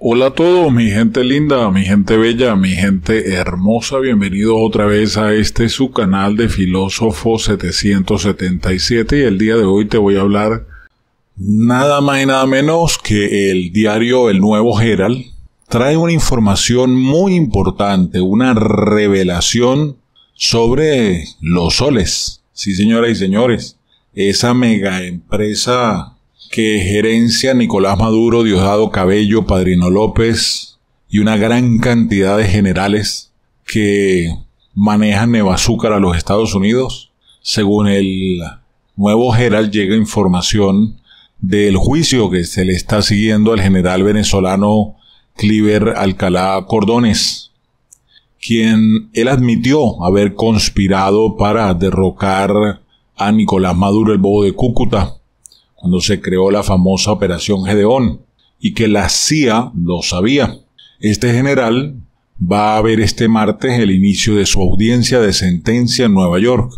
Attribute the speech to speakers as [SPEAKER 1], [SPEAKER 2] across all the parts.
[SPEAKER 1] Hola a todos, mi gente linda, mi gente bella, mi gente hermosa, bienvenidos otra vez a este su canal de Filósofo 777 y el día de hoy te voy a hablar nada más y nada menos que el diario El Nuevo Herald trae una información muy importante, una revelación sobre los soles. Sí, señoras y señores, esa mega empresa que gerencia Nicolás Maduro, Diosdado Cabello, Padrino López y una gran cantidad de generales que manejan Nevazúcar a los Estados Unidos. Según el nuevo Herald llega información del juicio que se le está siguiendo al general venezolano Cliver Alcalá Cordones, quien él admitió haber conspirado para derrocar a Nicolás Maduro el Bobo de Cúcuta cuando se creó la famosa Operación Gedeón, y que la CIA lo sabía. Este general va a ver este martes el inicio de su audiencia de sentencia en Nueva York,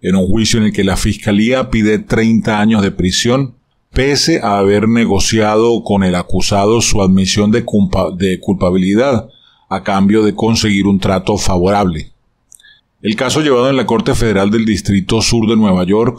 [SPEAKER 1] en un juicio en el que la Fiscalía pide 30 años de prisión, pese a haber negociado con el acusado su admisión de, de culpabilidad, a cambio de conseguir un trato favorable. El caso llevado en la Corte Federal del Distrito Sur de Nueva York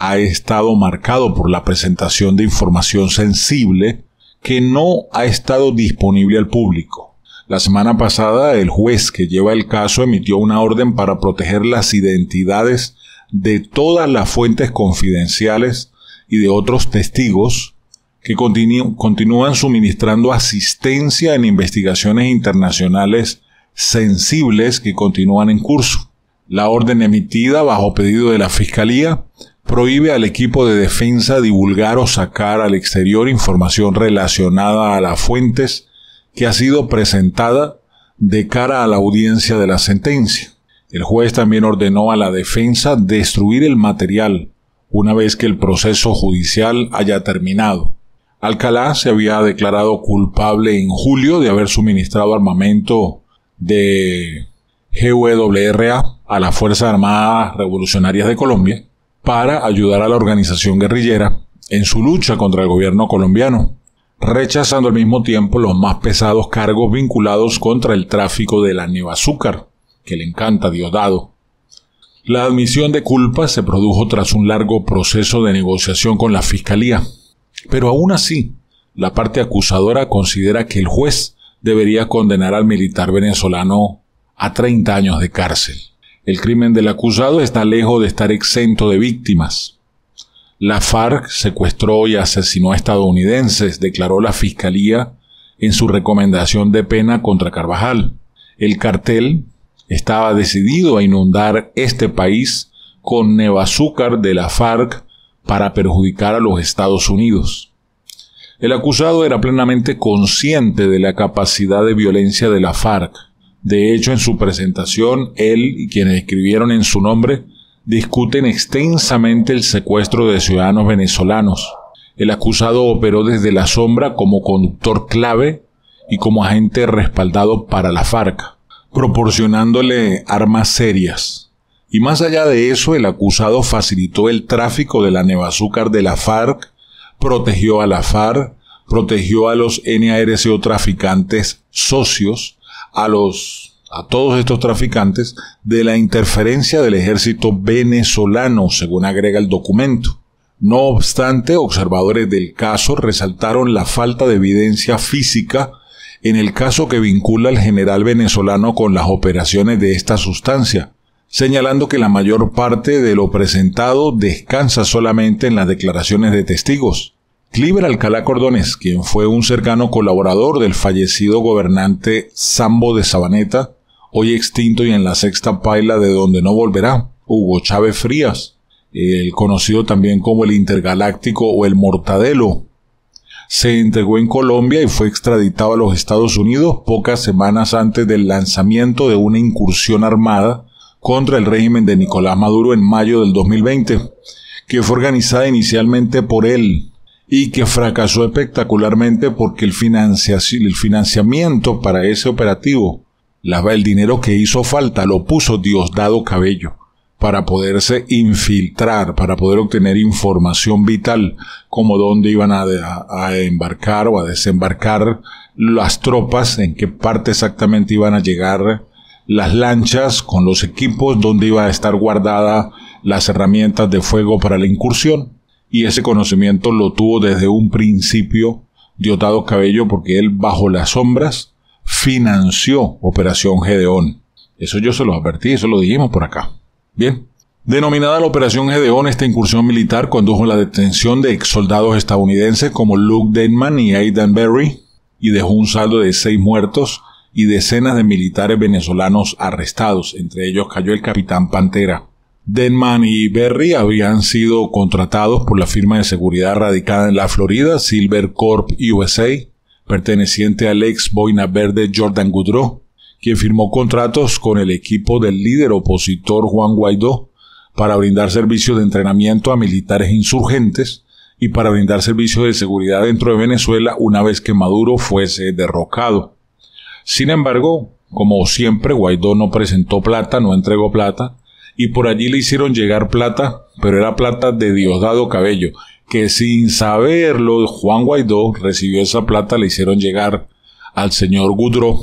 [SPEAKER 1] ha estado marcado por la presentación de información sensible que no ha estado disponible al público. La semana pasada el juez que lleva el caso emitió una orden para proteger las identidades de todas las fuentes confidenciales y de otros testigos que continúan suministrando asistencia en investigaciones internacionales sensibles que continúan en curso. La orden emitida bajo pedido de la Fiscalía prohíbe al equipo de defensa divulgar o sacar al exterior información relacionada a las fuentes que ha sido presentada de cara a la audiencia de la sentencia. El juez también ordenó a la defensa destruir el material una vez que el proceso judicial haya terminado. Alcalá se había declarado culpable en julio de haber suministrado armamento de GWRA a las Fuerzas Armadas Revolucionarias de Colombia para ayudar a la organización guerrillera en su lucha contra el gobierno colombiano, rechazando al mismo tiempo los más pesados cargos vinculados contra el tráfico de la azúcar que le encanta Diosdado. La admisión de culpa se produjo tras un largo proceso de negociación con la Fiscalía, pero aún así, la parte acusadora considera que el juez debería condenar al militar venezolano a 30 años de cárcel. El crimen del acusado está lejos de estar exento de víctimas. La FARC secuestró y asesinó a estadounidenses, declaró la Fiscalía en su recomendación de pena contra Carvajal. El cartel estaba decidido a inundar este país con nevazúcar de la FARC para perjudicar a los Estados Unidos. El acusado era plenamente consciente de la capacidad de violencia de la FARC de hecho, en su presentación, él y quienes escribieron en su nombre discuten extensamente el secuestro de ciudadanos venezolanos. El acusado operó desde la sombra como conductor clave y como agente respaldado para la FARC, proporcionándole armas serias. Y más allá de eso, el acusado facilitó el tráfico de la nevazúcar de la FARC, protegió a la FARC, protegió a los NARCO traficantes socios a los a todos estos traficantes de la interferencia del ejército venezolano, según agrega el documento. No obstante, observadores del caso resaltaron la falta de evidencia física en el caso que vincula al general venezolano con las operaciones de esta sustancia, señalando que la mayor parte de lo presentado descansa solamente en las declaraciones de testigos. Cliver Alcalá Cordones, quien fue un cercano colaborador del fallecido gobernante Sambo de Sabaneta, hoy extinto y en la sexta paila de donde no volverá, Hugo Chávez Frías, el conocido también como el Intergaláctico o el Mortadelo, se entregó en Colombia y fue extraditado a los Estados Unidos pocas semanas antes del lanzamiento de una incursión armada contra el régimen de Nicolás Maduro en mayo del 2020, que fue organizada inicialmente por él, y que fracasó espectacularmente porque el, financiamiento para ese operativo, el dinero que hizo falta, lo puso Diosdado Cabello para poderse infiltrar, para poder obtener información vital, como dónde iban a, a, embarcar o a desembarcar las tropas, en qué parte exactamente iban a llegar las lanchas con los equipos, dónde iba a estar guardada las herramientas de fuego para la incursión y ese conocimiento lo tuvo desde un principio Diotado Cabello porque él bajo las sombras financió Operación Gedeón. Eso yo se lo advertí, eso lo dijimos por acá. Bien. Denominada la Operación Gedeón, esta incursión militar condujo a la detención de ex soldados estadounidenses como Luke Denman y Aidan Berry y dejó un saldo de seis muertos y decenas de militares venezolanos arrestados, entre ellos cayó el capitán Pantera. Denman y Berry habían sido contratados por la firma de seguridad radicada en la Florida, Silver Corp USA, perteneciente al ex boina verde Jordan Goodrow, quien firmó contratos con el equipo del líder opositor Juan Guaidó para brindar servicios de entrenamiento a militares insurgentes y para brindar servicios de seguridad dentro de Venezuela una vez que Maduro fuese derrocado. Sin embargo, como siempre, Guaidó no presentó plata, no entregó plata, y por allí le hicieron llegar plata, pero era plata de Diosdado Cabello, que sin saberlo Juan Guaidó recibió esa plata, le hicieron llegar al señor Gudro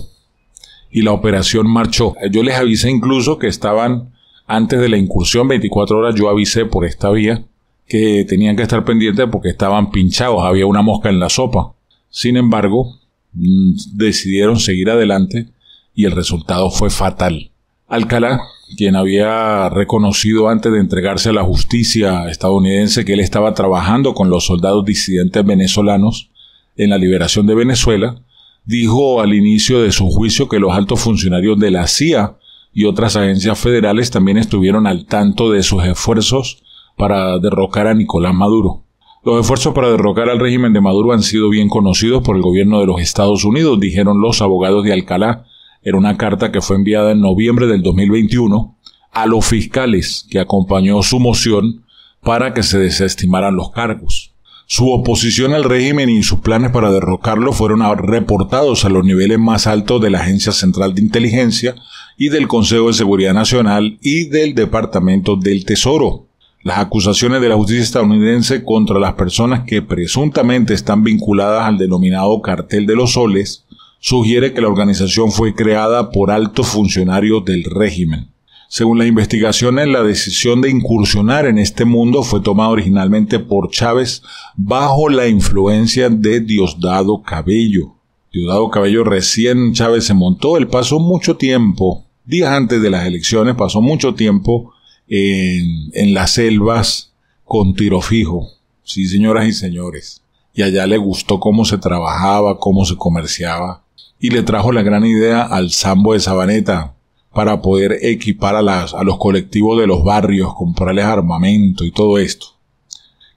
[SPEAKER 1] y la operación marchó. Eh, yo les avisé incluso que estaban antes de la incursión, 24 horas, yo avisé por esta vía que tenían que estar pendientes porque estaban pinchados, había una mosca en la sopa. Sin embargo, mm, decidieron seguir adelante y el resultado fue fatal. Alcalá quien había reconocido antes de entregarse a la justicia estadounidense que él estaba trabajando con los soldados disidentes venezolanos en la liberación de Venezuela, dijo al inicio de su juicio que los altos funcionarios de la CIA y otras agencias federales también estuvieron al tanto de sus esfuerzos para derrocar a Nicolás Maduro. Los esfuerzos para derrocar al régimen de Maduro han sido bien conocidos por el gobierno de los Estados Unidos, dijeron los abogados de Alcalá, era una carta que fue enviada en noviembre del 2021 a los fiscales que acompañó su moción para que se desestimaran los cargos. Su oposición al régimen y sus planes para derrocarlo fueron reportados a los niveles más altos de la Agencia Central de Inteligencia y del Consejo de Seguridad Nacional y del Departamento del Tesoro. Las acusaciones de la justicia estadounidense contra las personas que presuntamente están vinculadas al denominado cartel de los soles sugiere que la organización fue creada por altos funcionarios del régimen. Según las investigaciones, eh, la decisión de incursionar en este mundo fue tomada originalmente por Chávez bajo la influencia de Diosdado Cabello. Diosdado Cabello recién Chávez se montó, él pasó mucho tiempo, días antes de las elecciones, pasó mucho tiempo en, en las selvas con tiro fijo. Sí, señoras y señores. Y allá le gustó cómo se trabajaba, cómo se comerciaba y le trajo la gran idea al Sambo de Sabaneta para poder equipar a, las, a los colectivos de los barrios, comprarles armamento y todo esto.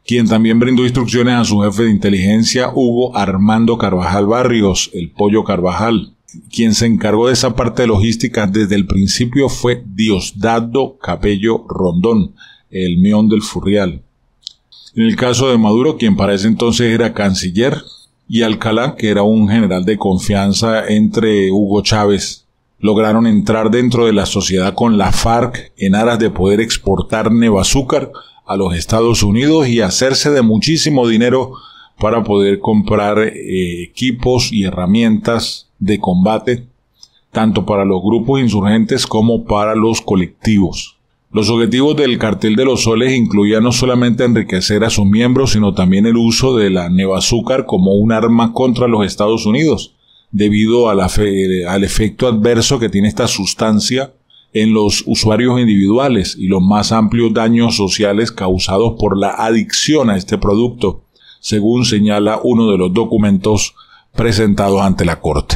[SPEAKER 1] Quien también brindó instrucciones a su jefe de inteligencia, hubo Armando Carvajal Barrios, el pollo Carvajal. Quien se encargó de esa parte de logística desde el principio fue Diosdado Capello Rondón, el mión del Furrial. En el caso de Maduro, quien para ese entonces era canciller, y Alcalá, que era un general de confianza entre Hugo Chávez, lograron entrar dentro de la sociedad con la FARC en aras de poder exportar nevazúcar a los Estados Unidos y hacerse de muchísimo dinero para poder comprar eh, equipos y herramientas de combate, tanto para los grupos insurgentes como para los colectivos. Los objetivos del cartel de los soles incluían no solamente enriquecer a sus miembros, sino también el uso de la azúcar como un arma contra los Estados Unidos, debido al efecto adverso que tiene esta sustancia en los usuarios individuales y los más amplios daños sociales causados por la adicción a este producto, según señala uno de los documentos presentados ante la Corte.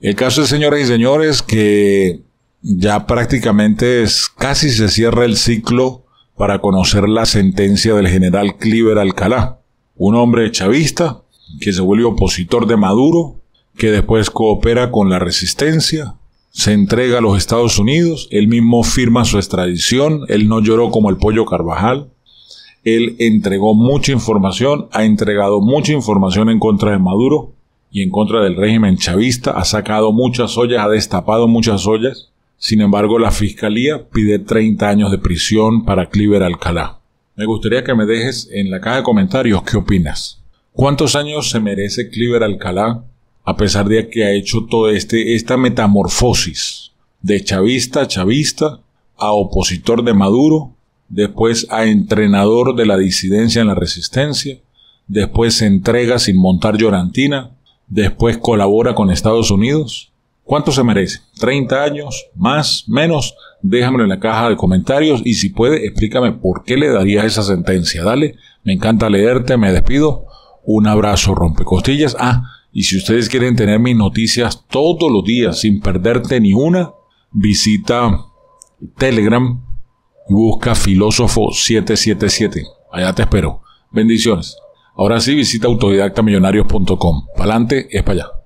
[SPEAKER 1] El caso es, señoras y señores, que ya prácticamente es Casi se cierra el ciclo para conocer la sentencia del general Cliver Alcalá, un hombre chavista que se vuelve opositor de Maduro, que después coopera con la resistencia, se entrega a los Estados Unidos, él mismo firma su extradición, él no lloró como el pollo Carvajal, él entregó mucha información, ha entregado mucha información en contra de Maduro y en contra del régimen chavista, ha sacado muchas ollas, ha destapado muchas ollas, sin embargo, la fiscalía pide 30 años de prisión para Cliver Alcalá. Me gustaría que me dejes en la caja de comentarios qué opinas. ¿Cuántos años se merece Cliver Alcalá a pesar de que ha hecho toda este, esta metamorfosis de chavista a chavista a opositor de Maduro, después a entrenador de la disidencia en la resistencia, después se entrega sin montar llorantina, después colabora con Estados Unidos? ¿Cuánto se merece? ¿30 años? ¿Más? ¿Menos? Déjamelo en la caja de comentarios y si puede, explícame por qué le darías esa sentencia. Dale, me encanta leerte, me despido. Un abrazo, rompecostillas. Ah, y si ustedes quieren tener mis noticias todos los días sin perderte ni una, visita Telegram y busca Filósofo 777. Allá te espero. Bendiciones. Ahora sí, visita autodidactamillonarios.com. Pa'lante es para allá.